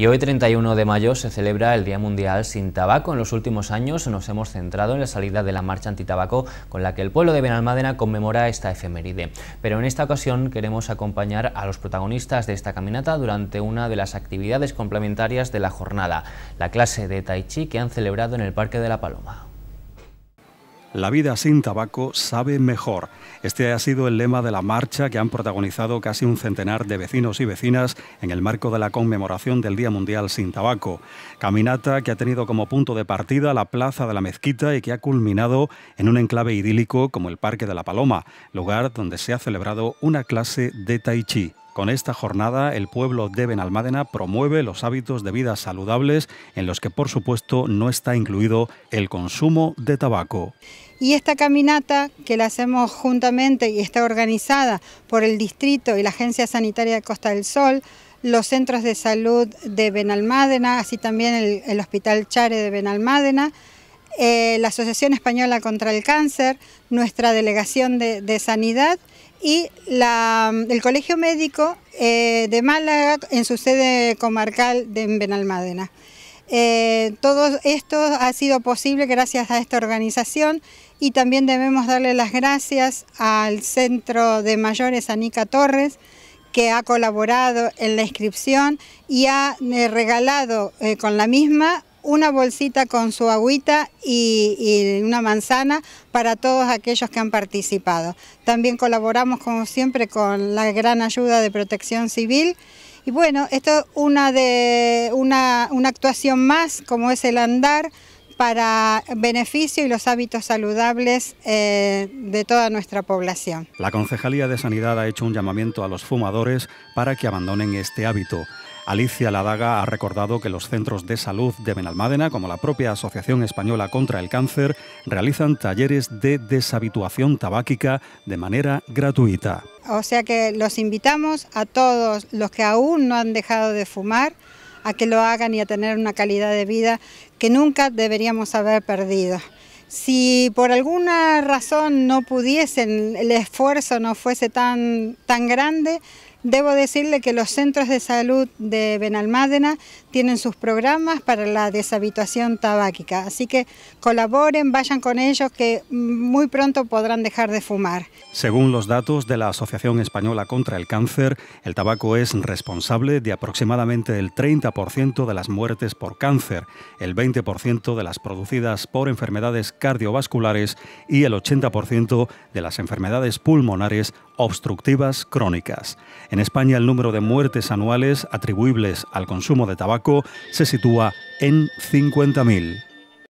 Y hoy, 31 de mayo, se celebra el Día Mundial sin Tabaco. En los últimos años nos hemos centrado en la salida de la marcha antitabaco con la que el pueblo de Benalmádena conmemora esta efeméride. Pero en esta ocasión queremos acompañar a los protagonistas de esta caminata durante una de las actividades complementarias de la jornada, la clase de Tai Chi que han celebrado en el Parque de la Paloma. La vida sin tabaco sabe mejor. Este ha sido el lema de la marcha que han protagonizado casi un centenar de vecinos y vecinas en el marco de la conmemoración del Día Mundial sin Tabaco. Caminata que ha tenido como punto de partida la plaza de la mezquita y que ha culminado en un enclave idílico como el Parque de la Paloma, lugar donde se ha celebrado una clase de tai chi. Con esta jornada, el pueblo de Benalmádena promueve los hábitos de vida saludables en los que, por supuesto, no está incluido el consumo de tabaco. Y esta caminata que la hacemos juntamente y está organizada por el distrito y la Agencia Sanitaria de Costa del Sol, los centros de salud de Benalmádena, así también el, Hospital Chare de Benalmádena, eh, la Asociación Española contra el Cáncer, nuestra delegación de, de Sanidad y mm, el Colegio Médico eh, de Málaga en su sede comarcal de Benalmádena. Eh, todo esto ha sido posible gracias a esta organización y también debemos darle las gracias al Centro de Mayores Anica Torres que ha colaborado en la inscripción y ha eh, regalado con la misma una bolsita con su agüita y, una manzana para todos aquellos que han participado. También colaboramos, como siempre, con la gran ayuda de Protección Civil. Y bueno, esto es una, de, una actuación más, como es el andar, para beneficio y los hábitos saludables eh, de toda nuestra población. La Concejalía de Sanidad ha hecho un llamamiento a los fumadores para que abandonen este hábito. Alicia Ladaga ha recordado que los centros de salud de Benalmádena, como la propia Asociación Española contra el Cáncer, realizan talleres de deshabituación tabáquica de manera gratuita. O sea que los invitamos a todos los que aún no han dejado de fumar a que lo hagan y a tener una calidad de vida que nunca deberíamos haber perdido. Si por alguna razón no pudiesen, el esfuerzo no fuese tan, tan grande, Debo decirle que los centros de salud de Benalmádena tienen sus programas para la deshabituación tabáquica, así que colaboren, vayan con ellos que muy pronto podrán dejar de fumar. Según los datos de la Asociación Española contra el Cáncer, el tabaco es responsable de aproximadamente el 30% de las muertes por cáncer, el 20% de las producidas por enfermedades cardiovasculares y el 80% de las enfermedades pulmonares obstructivas crónicas. En España el número de muertes anuales atribuibles al consumo de tabaco se sitúa en 50.000.